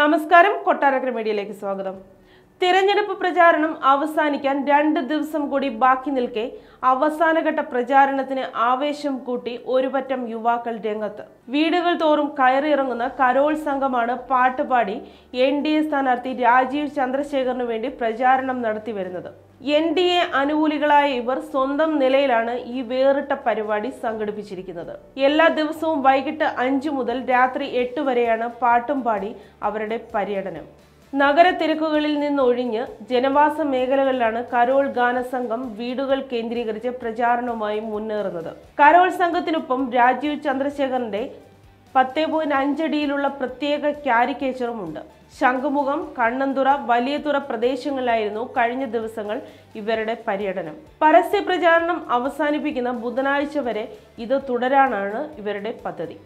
നമസ്കാരം കൊട്ടാരക്കര മീഡിയയിലേക്ക് സ്വാഗതം തിരഞ്ഞെടുപ്പ് പ്രചാരണം അവസാനിക്കാൻ രണ്ട് ദിവസം കൂടി ബാക്കി നിൽക്കെ അവസാനഘട്ട പ്രചാരണത്തിന് ആവേശം കൂട്ടി ഒരുപറ്റം യുവാക്കൾ രംഗത്ത് വീടുകൾ തോറും കയറിയിറങ്ങുന്ന കരോൾ സംഘമാണ് പാട്ടുപാടി എൻ ഡി എ സ്ഥാനാർത്ഥി രാജീവ് ചന്ദ്രശേഖറിനു വേണ്ടി പ്രചാരണം നടത്തി വരുന്നത് എൻ ഡി എ അനുകൂലികളായ ഇവർ സ്വന്തം നിലയിലാണ് ഈ വേറിട്ട പരിപാടി സംഘടിപ്പിച്ചിരിക്കുന്നത് എല്ലാ ദിവസവും വൈകിട്ട് അഞ്ചു മുതൽ രാത്രി എട്ട് വരെയാണ് പാട്ടും പാടി അവരുടെ പര്യടനം നഗരത്തിരക്കുകളിൽ നിന്നൊഴിഞ്ഞ് ജനവാസ മേഖലകളിലാണ് കരോൾ ഗാനസംഘം വീടുകൾ കേന്ദ്രീകരിച്ച് പ്രചാരണവുമായി മുന്നേറുന്നത് കരോൾ സംഘത്തിനൊപ്പം രാജീവ് ചന്ദ്രശേഖറിന്റെ പത്തേ പോയിന്റ് അഞ്ചടിയിലുള്ള പ്രത്യേക കാരിക്കേച്ചറുമുണ്ട് ശംഖുമുഖം കണ്ണന്തുറ വലിയതുറ പ്രദേശങ്ങളിലായിരുന്നു കഴിഞ്ഞ ദിവസങ്ങൾ ഇവരുടെ പര്യടനം പരസ്യ പ്രചാരണം അവസാനിപ്പിക്കുന്ന ബുധനാഴ്ച വരെ ഇത് തുടരാനാണ് ഇവരുടെ പദ്ധതി